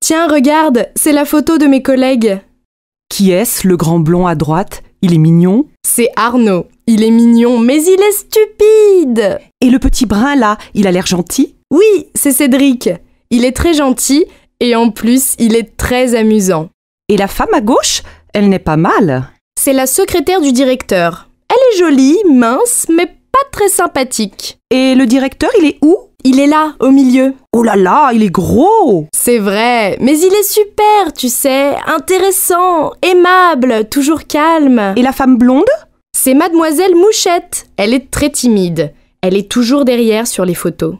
Tiens, regarde, c'est la photo de mes collègues. Qui est-ce, le grand blond à droite Il est mignon C'est Arnaud. Il est mignon, mais il est stupide Et le petit brun là, il a l'air gentil Oui, c'est Cédric. Il est très gentil et en plus, il est très amusant. Et la femme à gauche Elle n'est pas mal. C'est la secrétaire du directeur. Elle est jolie, mince, mais pas très sympathique. Et le directeur, il est où il est là, au milieu. Oh là là, il est gros C'est vrai, mais il est super, tu sais, intéressant, aimable, toujours calme. Et la femme blonde C'est mademoiselle Mouchette. Elle est très timide. Elle est toujours derrière sur les photos.